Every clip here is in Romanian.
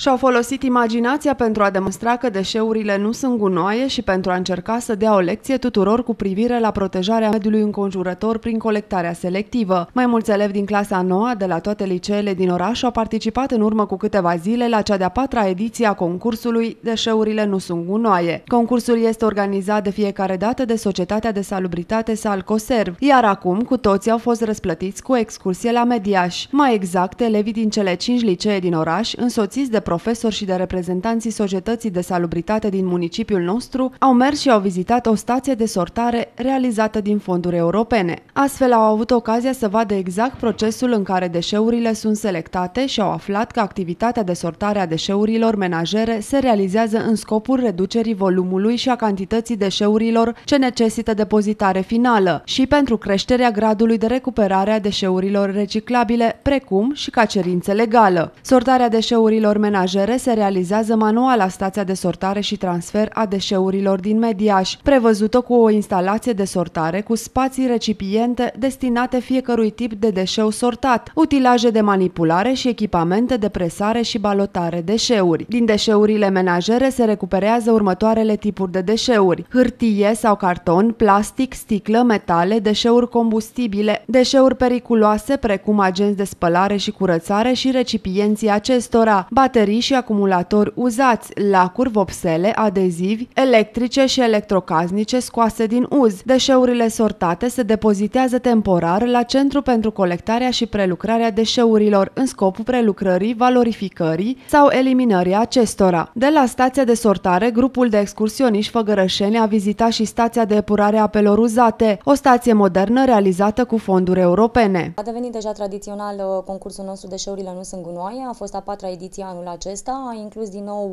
Și-au folosit imaginația pentru a demonstra că deșeurile nu sunt gunoaie și pentru a încerca să dea o lecție tuturor cu privire la protejarea mediului înconjurător prin colectarea selectivă. Mai mulți elevi din clasa 9 de la toate liceele din oraș au participat în urmă cu câteva zile la cea de-a patra ediție a concursului Deșeurile nu sunt gunoaie. Concursul este organizat de fiecare dată de Societatea de Salubritate Salcoserv, iar acum cu toții au fost răsplătiți cu excursie la Mediaș. Mai exact, elevii din cele 5 licee din oraș, însoțiți de profesori și de reprezentanții societății de salubritate din municipiul nostru au mers și au vizitat o stație de sortare realizată din fonduri europene. Astfel au avut ocazia să vadă exact procesul în care deșeurile sunt selectate și au aflat că activitatea de sortare a deșeurilor menajere se realizează în scopul reducerii volumului și a cantității deșeurilor ce necesită depozitare finală și pentru creșterea gradului de recuperare a deșeurilor reciclabile, precum și ca cerință legală. Sortarea deșeurilor menajere menajere se realizează manual la stația de sortare și transfer a deșeurilor din Mediaș, prevăzută cu o instalație de sortare cu spații recipiente destinate fiecărui tip de deșeu sortat, utilaje de manipulare și echipamente de presare și balotare deșeuri. Din deșeurile menajere se recuperează următoarele tipuri de deșeuri: hârtie sau carton, plastic, sticlă, metale, deșeuri combustibile, deșeuri periculoase precum agenți de spălare și curățare și recipienții acestora, baterii baterii și acumulatori uzați, lacuri, vopsele, adezivi, electrice și electrocaznice scoase din uz. Deșeurile sortate se depozitează temporar la Centru pentru Colectarea și Prelucrarea Deșeurilor în scopul prelucrării, valorificării sau eliminării acestora. De la stația de sortare, grupul de excursioniști făgărășeni a vizitat și stația de epurare a apelor uzate, o stație modernă realizată cu fonduri europene. A devenit deja tradițional uh, concursul nostru Deșeurile nu sunt gunoaie, a fost a patra ediție anul acesta acesta a inclus din nou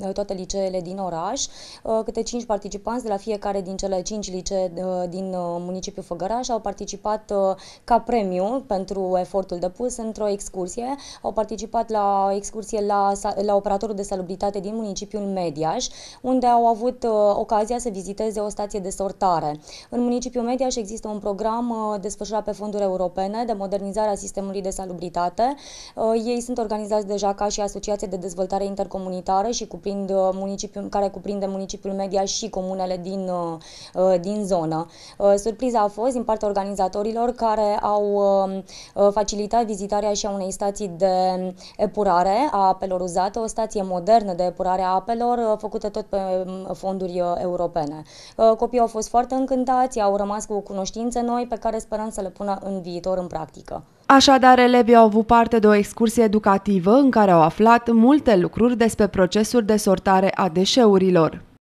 um, toate liceele din oraș, uh, câte 5 participanți de la fiecare din cele 5 licee uh, din uh, municipiul Făgăraș au participat ca premiu pentru efortul depus într-o excursie. Au participat la excursie la, la operatorul de salubritate din municipiul Mediaș, unde au avut ocazia să viziteze o stație de sortare. În municipiul Mediaș există un program desfășurat pe fonduri europene de modernizare a sistemului de salubritate. Ei sunt organizați deja ca și asociații asociație de dezvoltare intercomunitară și cuprind uh, municipiul, care cuprinde municipiul media și comunele din, uh, uh, din zonă. Surpriza a fost din partea organizatorilor care au um, facilitat vizitarea și a unei stații de epurare a apelor uzate, o stație modernă de epurare a apelor făcută tot pe um, fonduri europene. Copiii au fost foarte încântați, au rămas cu cunoștințe noi pe care sperăm să le pună în viitor în practică. Așadar, elevii au avut parte de o excursie educativă în care au aflat multe lucruri despre procesul de sortare a deșeurilor.